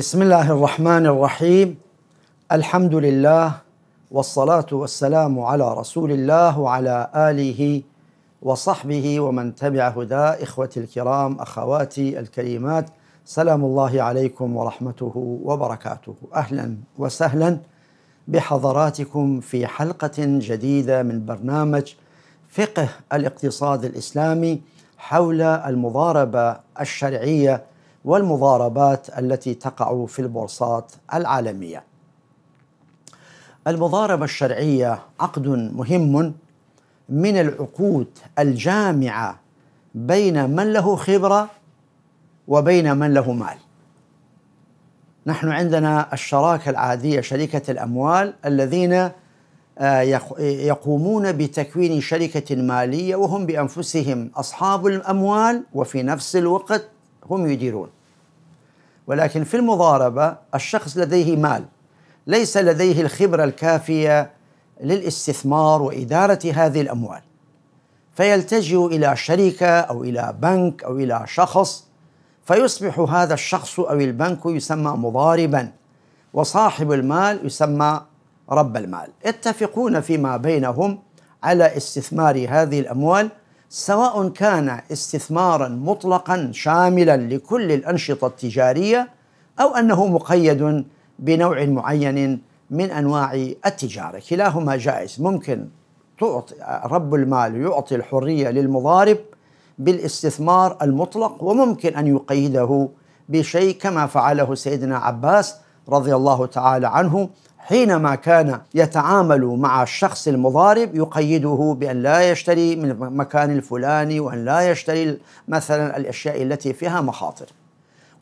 بسم الله الرحمن الرحيم الحمد لله والصلاة والسلام على رسول الله وعلى آله وصحبه ومن تبع هداه إخوتي الكرام أخواتي الكريمات سلام الله عليكم ورحمته وبركاته أهلا وسهلا بحضراتكم في حلقة جديدة من برنامج فقه الاقتصاد الإسلامي حول المضاربة الشرعية والمضاربات التي تقع في البورصات العالميه. المضاربه الشرعيه عقد مهم من العقود الجامعه بين من له خبره وبين من له مال. نحن عندنا الشراكه العاديه شركه الاموال الذين آه، يقومون بتكوين شركه ماليه وهم بانفسهم اصحاب الاموال وفي نفس الوقت هم يديرون ولكن في المضاربة الشخص لديه مال ليس لديه الخبرة الكافية للاستثمار وإدارة هذه الأموال فيلتجئ إلى شركة أو إلى بنك أو إلى شخص فيصبح هذا الشخص أو البنك يسمى مضاربا وصاحب المال يسمى رب المال اتفقون فيما بينهم على استثمار هذه الأموال سواء كان استثمارا مطلقا شاملا لكل الانشطه التجاريه او انه مقيد بنوع معين من انواع التجاره، كلاهما جائز، ممكن تعطي رب المال يعطي الحريه للمضارب بالاستثمار المطلق وممكن ان يقيده بشيء كما فعله سيدنا عباس رضي الله تعالى عنه حينما كان يتعامل مع الشخص المضارب يقيده بأن لا يشتري من المكان الفلاني وأن لا يشتري مثلا الأشياء التي فيها مخاطر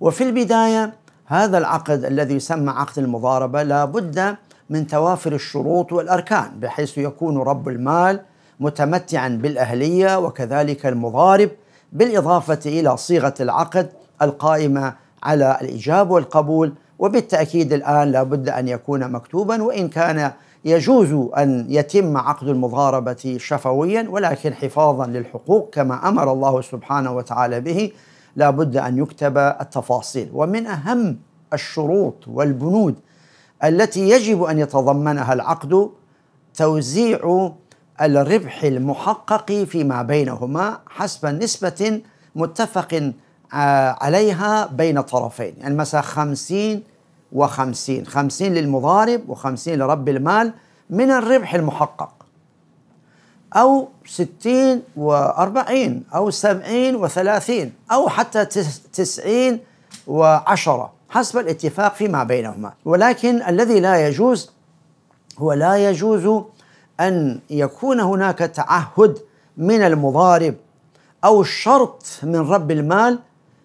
وفي البداية هذا العقد الذي يسمى عقد المضاربة لا بد من توافر الشروط والأركان بحيث يكون رب المال متمتعا بالأهلية وكذلك المضارب بالإضافة إلى صيغة العقد القائمة على الإيجاب والقبول وبالتأكيد الآن لابد أن يكون مكتوبا وإن كان يجوز أن يتم عقد المضاربة شفويا ولكن حفاظا للحقوق كما أمر الله سبحانه وتعالى به لابد أن يكتب التفاصيل ومن أهم الشروط والبنود التي يجب أن يتضمنها العقد توزيع الربح المحقق فيما بينهما حسب نسبة متفق آه، عليها بين طرفين يعني مثلا خمسين وخمسين خمسين للمضارب وخمسين لرب المال من الربح المحقق أو ستين وأربعين أو سبعين وثلاثين أو حتى تسعين وعشرة حسب الاتفاق فيما بينهما ولكن الذي لا يجوز هو لا يجوز أن يكون هناك تعهد من المضارب أو شرط من رب المال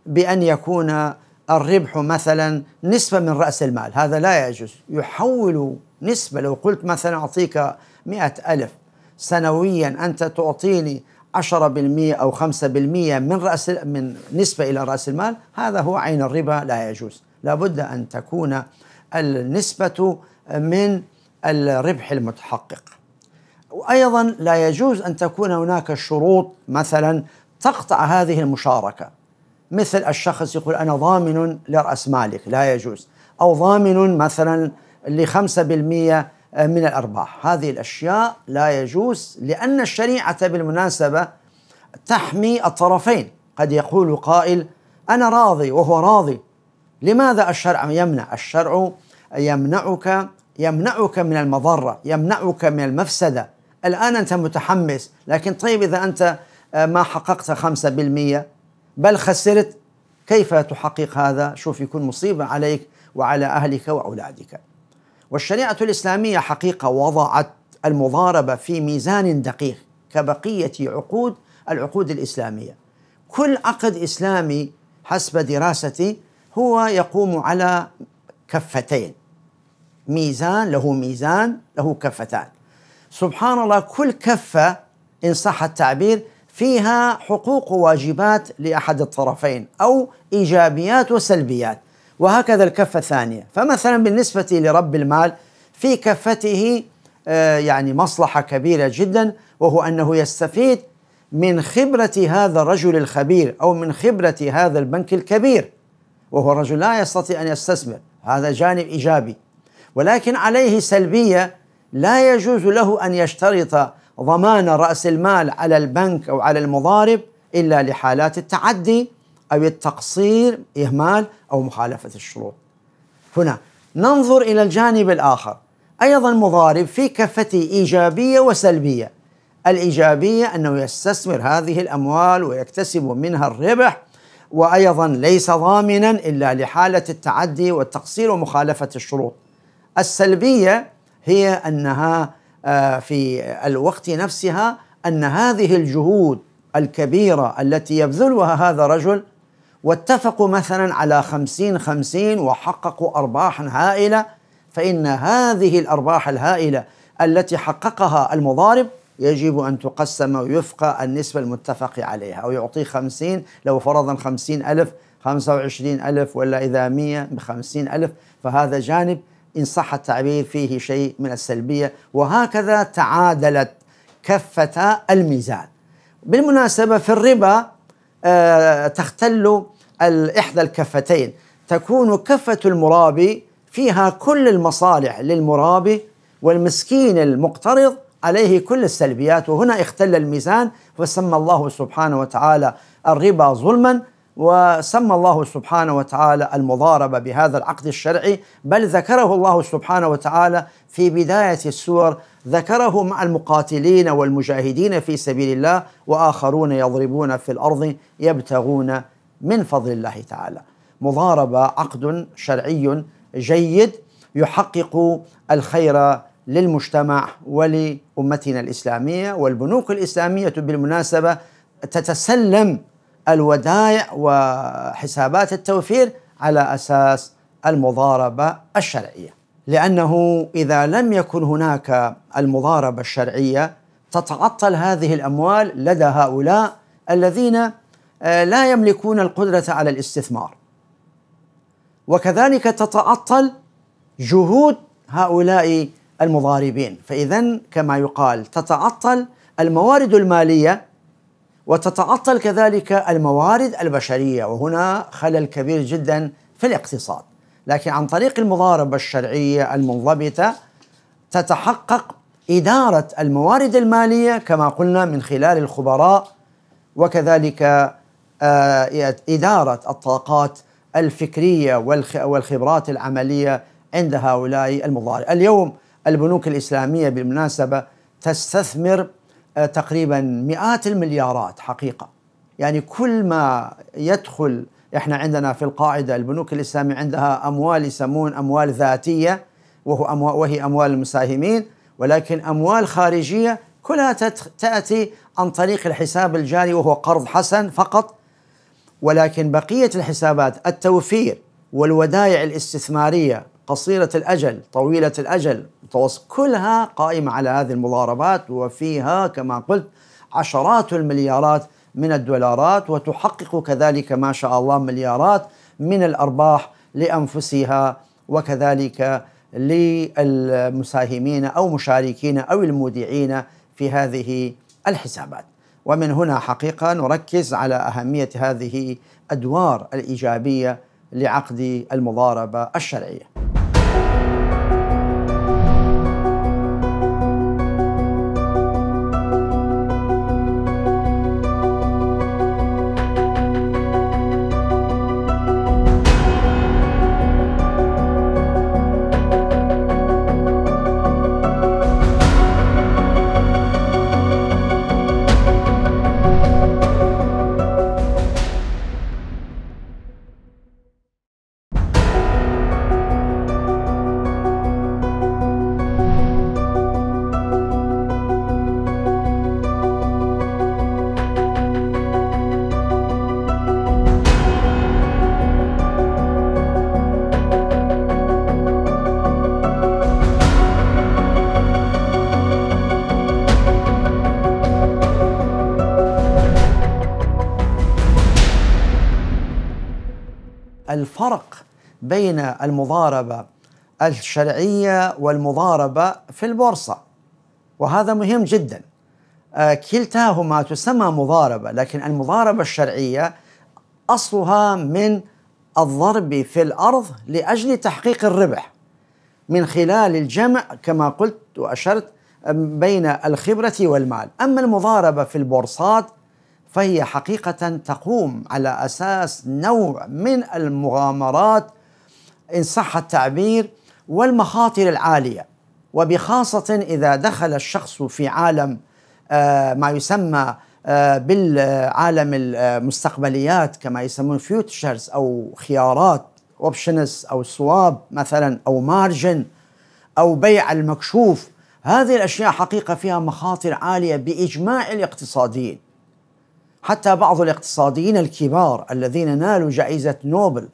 بأن يكون الربح مثلا نسبة من رأس المال هذا لا يجوز يحول نسبة لو قلت مثلا أعطيك مئة ألف سنويا أنت تعطيني 10% أو 5% من رأس من نسبة إلى رأس المال هذا هو عين الربا لا يجوز لابد أن تكون النسبة من الربح المتحقق وأيضا لا يجوز أن تكون هناك شروط مثلا تقطع هذه المشاركة مثل الشخص يقول أنا ضامن لرأس مالك لا يجوز أو ضامن مثلا لخمسة بالمية من الأرباح هذه الأشياء لا يجوز لأن الشريعة بالمناسبة تحمي الطرفين قد يقول قائل أنا راضي وهو راضي لماذا الشرع يمنع الشرع يمنعك يمنعك من المضرة يمنعك من المفسدة الآن أنت متحمس لكن طيب إذا أنت آه، ما حققت خمسة بالمية بل خسرت كيف تحقق هذا شوف يكون مصيبة عليك وعلى أهلك وأولادك والشريعة الإسلامية حقيقة وضعت المضاربة في ميزان دقيق كبقية عقود العقود الإسلامية كل عقد إسلامي حسب دراستي هو يقوم على كفتين ميزان له ميزان له كفتان سبحان الله كل كفة إن صح التعبير فيها حقوق وواجبات لاحد الطرفين او ايجابيات وسلبيات وهكذا الكفه الثانيه فمثلا بالنسبه لرب المال في كفته آه، يعني مصلحه كبيره جدا وهو انه يستفيد من خبره هذا الرجل الخبير او من خبره هذا البنك الكبير وهو رجل لا يستطيع ان يستثمر هذا جانب ايجابي ولكن عليه سلبيه لا يجوز له ان يشترط ضمان رأس المال على البنك أو على المضارب إلا لحالات التعدي أو التقصير إهمال أو مخالفة الشروط هنا ننظر إلى الجانب الآخر أيضا مضارب في كفته إيجابية وسلبية الإيجابية أنه يستثمر هذه الأموال ويكتسب منها الربح وأيضا ليس ضامنا إلا لحالة التعدي والتقصير ومخالفة الشروط السلبية هي أنها آه، في الوقت نفسها ان هذه الجهود الكبيره التي يبذلها هذا الرجل واتفقوا مثلا على خمسين خمسين وحققوا أرباحا هائلة فإن هذه الأرباح الهائلة التي حققها المضارب يجب أن تقسم وفق النسبة المتفق عليها أو يعطيه خمسين لو فرضا خمسين ألف خمسة وعشرين ألف ولا إذا مية بخمسين ألف فهذا جانب إن صح التعبير فيه شيء من السلبية وهكذا تعادلت كفة الميزان بالمناسبة في الربا آه، تختل إحدى الكفتين تكون كفة المرابي فيها كل المصالح للمرابي والمسكين المقترض عليه كل السلبيات وهنا اختل الميزان فسمى الله سبحانه وتعالى الربا ظلما وسمى الله سبحانه وتعالى المضاربه بهذا العقد الشرعي بل ذكره الله سبحانه وتعالى في بدايه السور ذكره مع المقاتلين والمجاهدين في سبيل الله واخرون يضربون في الارض يبتغون من فضل الله تعالى. مضاربه عقد شرعي جيد يحقق الخير للمجتمع ولامتنا الاسلاميه والبنوك الاسلاميه بالمناسبه تتسلم الودائع وحسابات التوفير على اساس المضاربه الشرعيه لانه اذا لم يكن هناك المضاربه الشرعيه تتعطل هذه الاموال لدى هؤلاء الذين آه، لا يملكون القدره على الاستثمار وكذلك تتعطل جهود هؤلاء المضاربين فاذا كما يقال تتعطل الموارد الماليه وتتعطل كذلك الموارد البشريه وهنا خلل كبير جدا في الاقتصاد لكن عن طريق المضاربه الشرعيه المنضبطه تتحقق اداره الموارد الماليه كما قلنا من خلال الخبراء وكذلك آه، اداره الطاقات الفكريه والخبرات العمليه عند هؤلاء المضاربه اليوم البنوك الاسلاميه بالمناسبه تستثمر آه، تقريبا مئات المليارات حقيقه يعني كل ما يدخل احنا عندنا في القاعده البنوك الاسلاميه عندها اموال يسمون اموال ذاتيه وهو أموال وهي اموال المساهمين ولكن اموال خارجيه كلها تاتي عن طريق الحساب الجاري وهو قرض حسن فقط ولكن بقيه الحسابات التوفير والودائع الاستثماريه قصيرة الأجل طويلة الأجل كلها قائمة على هذه المضاربات وفيها كما قلت عشرات المليارات من الدولارات وتحقق كذلك ما شاء الله مليارات من الأرباح لأنفسها وكذلك للمساهمين أو مشاركين أو المودعين في هذه الحسابات ومن هنا حقيقة نركز على أهمية هذه أدوار الإيجابية لعقد المضاربه الشرعيه الفرق بين المضاربه الشرعيه والمضاربه في البورصه وهذا مهم جدا آه، كلتاهما تسمى مضاربه لكن المضاربه الشرعيه اصلها من الضرب في الارض لاجل تحقيق الربح من خلال الجمع كما قلت واشرت بين الخبره والمال اما المضاربه في البورصات فهي حقيقة تقوم على أساس نوع من المغامرات إن صح التعبير والمخاطر العالية وبخاصة إذا دخل الشخص في عالم آه، ما يسمى آه، بالعالم المستقبليات كما يسمون فيوتشرز أو خيارات اوبشنز أو صواب مثلا أو مارجن أو بيع المكشوف هذه الأشياء حقيقة فيها مخاطر عالية بإجماع الاقتصاديين حتى بعض الاقتصاديين الكبار الذين نالوا جائزة نوبل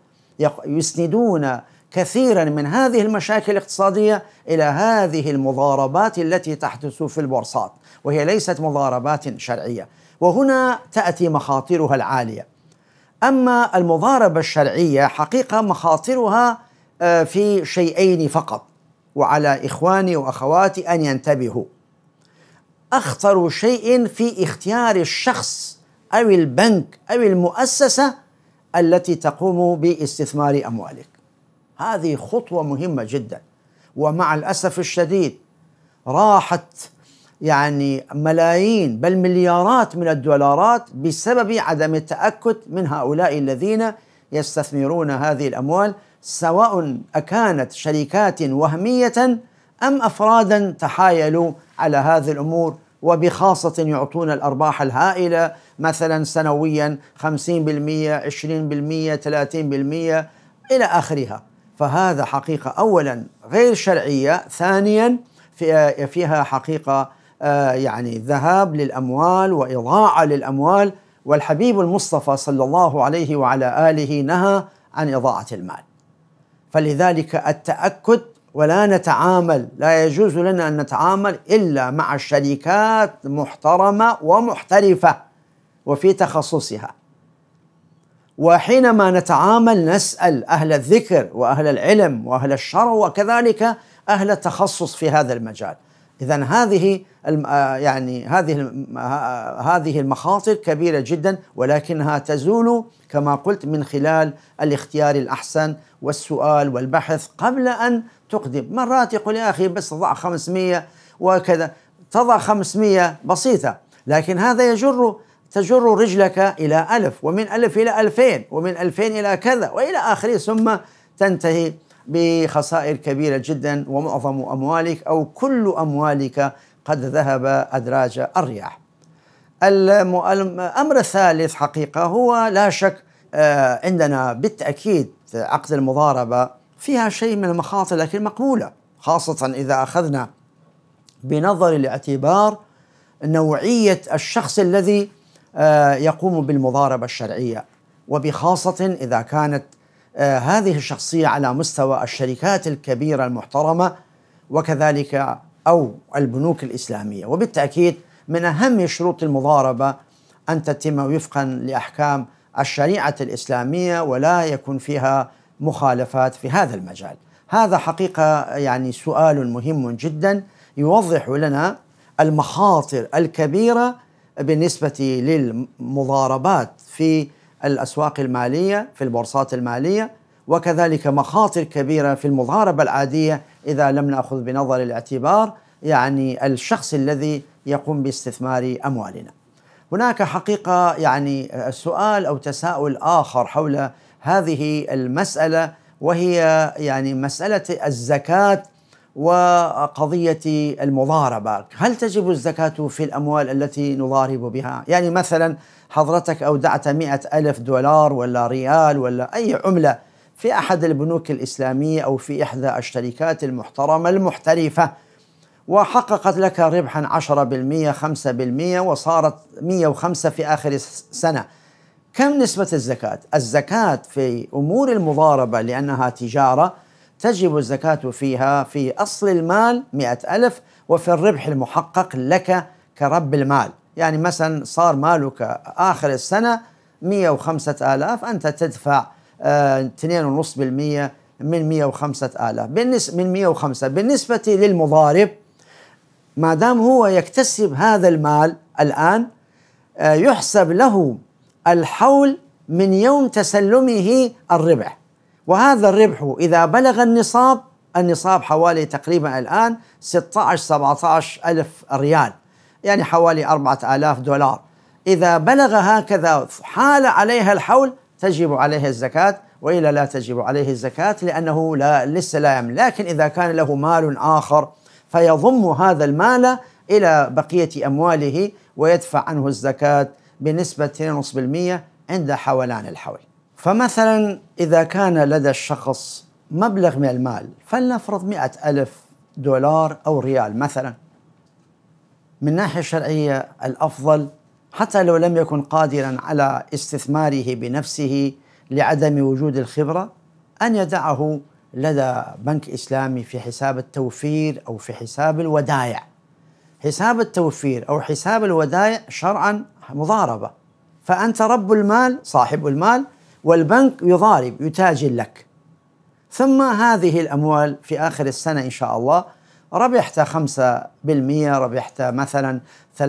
يسندون كثيرا من هذه المشاكل الاقتصادية إلى هذه المضاربات التي تحدث في البورصات وهي ليست مضاربات شرعية وهنا تأتي مخاطرها العالية أما المضاربة الشرعية حقيقة مخاطرها آه، في شيئين فقط وعلى إخواني وأخواتي أن ينتبهوا أخطر شيء في اختيار الشخص أو البنك أو المؤسسة التي تقوم باستثمار أموالك هذه خطوة مهمة جدا ومع الأسف الشديد راحت يعني ملايين بل مليارات من الدولارات بسبب عدم التأكد من هؤلاء الذين يستثمرون هذه الأموال سواء أكانت شركات وهمية أم أفرادا تحايلوا على هذه الأمور وبخاصة يعطون الأرباح الهائلة مثلا سنويا 50% 20% 30% إلى آخرها فهذا حقيقة أولا غير شرعية ثانيا فيها حقيقة آه، يعني ذهاب للأموال وإضاعة للأموال والحبيب المصطفى صلى الله عليه وعلى آله نهى عن إضاعة المال فلذلك التأكد ولا نتعامل لا يجوز لنا أن نتعامل إلا مع الشركات محترمة ومحترفة وفي تخصصها وحينما نتعامل نسأل أهل الذكر وأهل العلم وأهل الشرع وكذلك أهل التخصص في هذا المجال إذا هذه آه، يعني هذه آه، هذه المخاطر كبيرة جدا ولكنها تزول كما قلت من خلال الاختيار الأحسن والسؤال والبحث قبل أن تقدم مرات يقول يا أخي بس ضع 500 وكذا تضع 500 بسيطة لكن هذا يجر تجر رجلك إلى ألف ومن ألف إلى ألفين ومن ألفين إلى كذا وإلى آخره ثم تنتهي بخسائر كبيرة جدا ومعظم أموالك أو كل أموالك قد ذهب أدراج الرياح الأمر الثالث حقيقة هو لا شك آه، عندنا بالتأكيد عقد المضاربة فيها شيء من المخاطر لكن مقبولة خاصة إذا أخذنا بنظر الاعتبار نوعية الشخص الذي آه، يقوم بالمضاربة الشرعية وبخاصة إذا كانت آه، هذه الشخصية على مستوى الشركات الكبيرة المحترمة وكذلك أو البنوك الإسلامية وبالتأكيد من أهم شروط المضاربة أن تتم وفقا لأحكام الشريعه الاسلاميه ولا يكون فيها مخالفات في هذا المجال. هذا حقيقه يعني سؤال مهم جدا يوضح لنا المخاطر الكبيره بالنسبه للمضاربات في الاسواق الماليه في البورصات الماليه وكذلك مخاطر كبيره في المضاربه العاديه اذا لم ناخذ بنظر الاعتبار يعني الشخص الذي يقوم باستثمار اموالنا. هناك حقيقه يعني سؤال او تساؤل اخر حول هذه المساله وهي يعني مساله الزكاه وقضيه المضاربه، هل تجب الزكاه في الاموال التي نضارب بها؟ يعني مثلا حضرتك اودعت مئة ألف دولار ولا ريال ولا اي عمله في احد البنوك الاسلاميه او في احدى الشركات المحترمه المحترفه وحققت لك ربحا 10% 5% وصارت 105 في آخر سنة كم نسبة الزكاة؟ الزكاة في أمور المضاربة لأنها تجارة تجب الزكاة فيها في أصل المال 100 ألف وفي الربح المحقق لك كرب المال يعني مثلا صار مالك آخر السنة 105 آلاف أنت تدفع 2.5% آه، من 105 آلاف بالنسبة من 105 بالنسبة للمضارب ما دام هو يكتسب هذا المال الآن آه، يحسب له الحول من يوم تسلمه الربح وهذا الربح إذا بلغ النصاب النصاب حوالي تقريبا الآن 16 17 ألف ريال يعني حوالي 4000 دولار إذا بلغ هكذا حال عليها الحول تجب عليه الزكاة وإلا لا تجب عليه الزكاة لأنه لا لسه لا يملك لكن إذا كان له مال آخر فيضم هذا المال إلى بقية أمواله ويدفع عنه الزكاة بنسبة 2.5% عند حولان الحول فمثلا إذا كان لدى الشخص مبلغ من المال فلنفرض مئة ألف دولار أو ريال مثلا من ناحية شرعية الأفضل حتى لو لم يكن قادرا على استثماره بنفسه لعدم وجود الخبرة أن يدعه لدى بنك إسلامي في حساب التوفير أو في حساب الودائع حساب التوفير أو حساب الودائع شرعا مضاربة فأنت رب المال صاحب المال والبنك يضارب يتاجر لك ثم هذه الأموال في آخر السنة إن شاء الله ربحت 5% ربحت مثلا 3%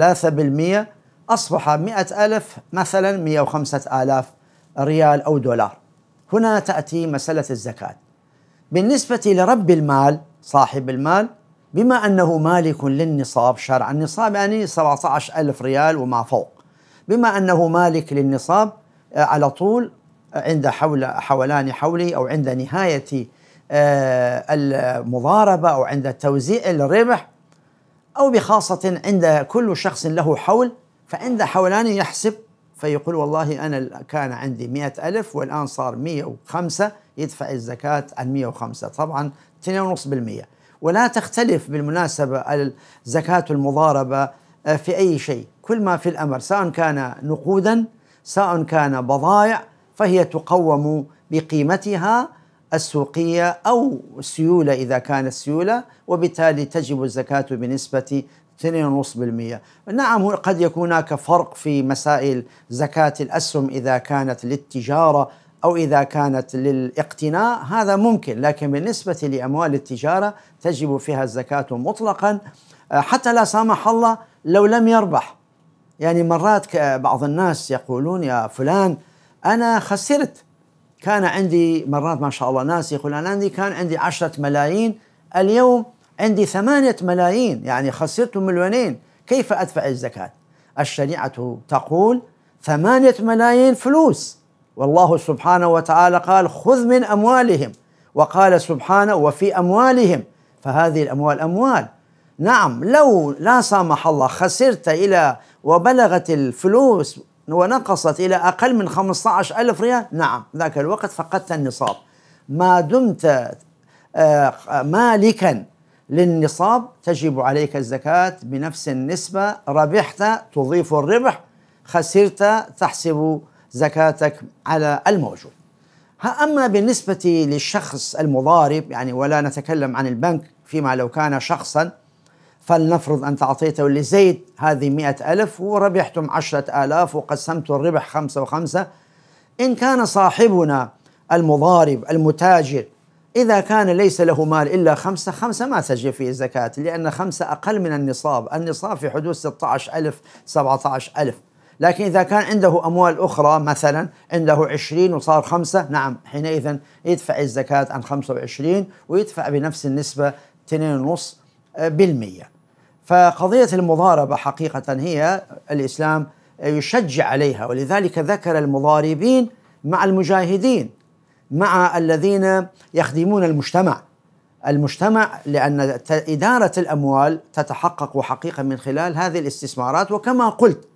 أصبح 100000 ألف مثلا 105000 آلاف ريال أو دولار هنا تأتي مسألة الزكاة بالنسبة لرب المال صاحب المال بما أنه مالك للنصاب شرعا النصاب يعني 17 ألف ريال وما فوق بما أنه مالك للنصاب آه، على طول آه، عند حول حولان حوله أو عند نهاية آه، المضاربة أو عند توزيع الربح أو بخاصة عند كل شخص له حول فعند حولان يحسب فيقول والله أنا كان عندي مئة ألف والآن صار مئة وخمسة يدفع الزكاة عن 105 طبعا 2.5% ولا تختلف بالمناسبة الزكاة المضاربة آه، في أي شيء كل ما في الأمر سواء كان نقودا سواء كان بضائع فهي تقوم بقيمتها السوقية أو السيولة إذا كانت سيولة وبالتالي تجب الزكاة بنسبة 2.5% نعم قد يكون هناك فرق في مسائل زكاة الأسهم إذا كانت للتجارة أو إذا كانت للاقتناء هذا ممكن لكن بالنسبة لأموال التجارة تجب فيها الزكاة مطلقا آه، حتى لا سامح الله لو لم يربح يعني مرات بعض الناس يقولون يا فلان أنا خسرت كان عندي مرات ما شاء الله ناس يقول أنا عندي كان عندي عشرة ملايين اليوم عندي ثمانية ملايين يعني خسرت مليونين كيف أدفع الزكاة الشريعة تقول ثمانية ملايين فلوس والله سبحانه وتعالى قال خذ من أموالهم وقال سبحانه وفي أموالهم فهذه الأموال أموال نعم لو لا سامح الله خسرت إلى وبلغت الفلوس ونقصت إلى أقل من 15 ألف ريال نعم ذاك الوقت فقدت النصاب ما دمت آه، مالكا للنصاب تجب عليك الزكاة بنفس النسبة ربحت تضيف الربح خسرت تحسب زكاتك على الموجود أما بالنسبة للشخص المضارب يعني ولا نتكلم عن البنك فيما لو كان شخصا فلنفرض أنت أعطيته لزيد هذه مئة ألف وربحتم عشرة آلاف وقسمت الربح خمسة وخمسة إن كان صاحبنا المضارب المتاجر إذا كان ليس له مال إلا خمسة خمسة ما تجي في الزكاة لأن خمسة أقل من النصاب النصاب في حدود 16 ألف 17 ألف لكن إذا كان عنده أموال أخرى مثلا عنده 20 وصار خمسة نعم حينئذ يدفع الزكاة عن 25 ويدفع بنفس النسبة 2.5% آه، فقضية المضاربة حقيقة هي الإسلام يشجع عليها ولذلك ذكر المضاربين مع المجاهدين مع الذين يخدمون المجتمع المجتمع لأن إدارة الأموال تتحقق حقيقة من خلال هذه الاستثمارات وكما قلت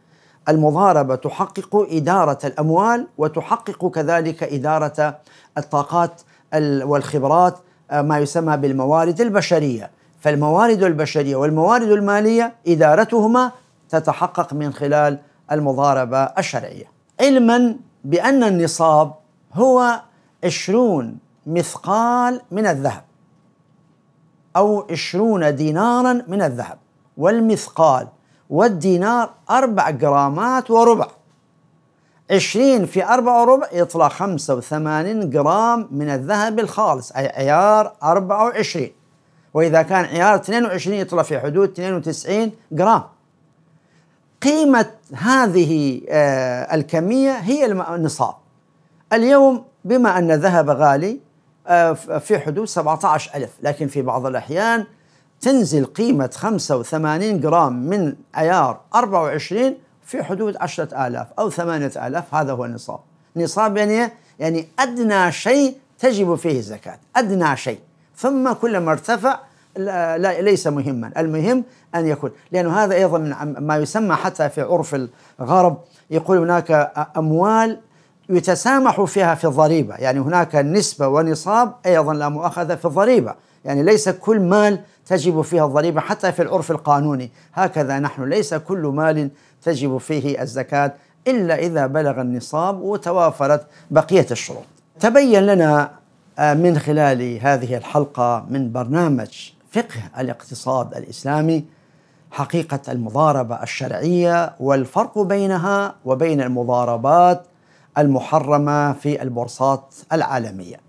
المضاربه تحقق اداره الاموال وتحقق كذلك اداره الطاقات والخبرات آه، ما يسمى بالموارد البشريه فالموارد البشريه والموارد الماليه ادارتهما تتحقق من خلال المضاربه الشرعيه علما بان النصاب هو 20 مثقال من الذهب أو 20 دينارا من الذهب والمثقال والدينار أربع جرامات وربع عشرين في أربعة وربع يطلع خمسة وثمانين جرام من الذهب الخالص أي عيار أربعة وعشرين وإذا كان عيار 22 يطلع في حدود 92 جرام قيمة هذه آه، الكمية هي النصاب اليوم بما أن الذهب غالي آه، في حدود 17 ألف لكن في بعض الأحيان تنزل قيمة 85 جرام من عيار 24 في حدود 10000 أو 8000 هذا هو النصاب نصاب يعني يعني أدنى شيء تجب فيه الزكاة أدنى شيء ثم كلما ارتفع لا, ليس مهما المهم أن يكون لأنه هذا أيضا من ما يسمى حتى في عرف الغرب يقول هناك أموال يتسامح فيها في الضريبة يعني هناك نسبة ونصاب أيضا لا مؤاخذة في الضريبة يعني ليس كل مال تجب فيها الضريبة حتى في العرف القانوني هكذا نحن ليس كل مال تجب فيه الزكاة إلا إذا بلغ النصاب وتوافرت بقية الشروط تبين لنا آه، من خلال هذه الحلقة من برنامج فقه الاقتصاد الإسلامي حقيقة المضاربة الشرعية والفرق بينها وبين المضاربات المحرمة في البورصات العالمية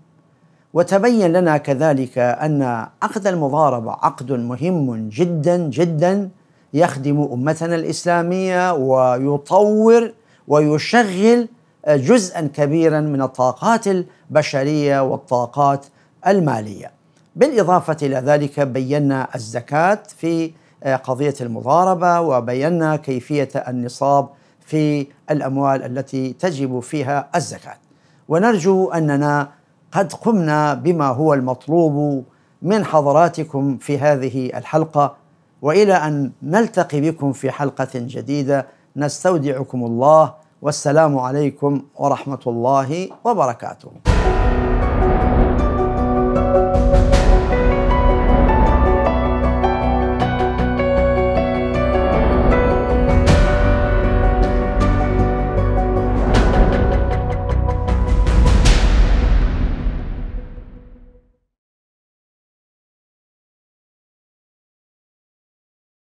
وتبين لنا كذلك ان عقد المضاربه عقد مهم جدا جدا يخدم امتنا الاسلاميه ويطور ويشغل جزءا كبيرا من الطاقات البشريه والطاقات الماليه. بالاضافه الى ذلك بينا الزكاه في قضيه المضاربه وبينا كيفيه النصاب في الاموال التي تجب فيها الزكاه. ونرجو اننا قد قمنا بما هو المطلوب من حضراتكم في هذه الحلقه والى ان نلتقي بكم في حلقه جديده نستودعكم الله والسلام عليكم ورحمه الله وبركاته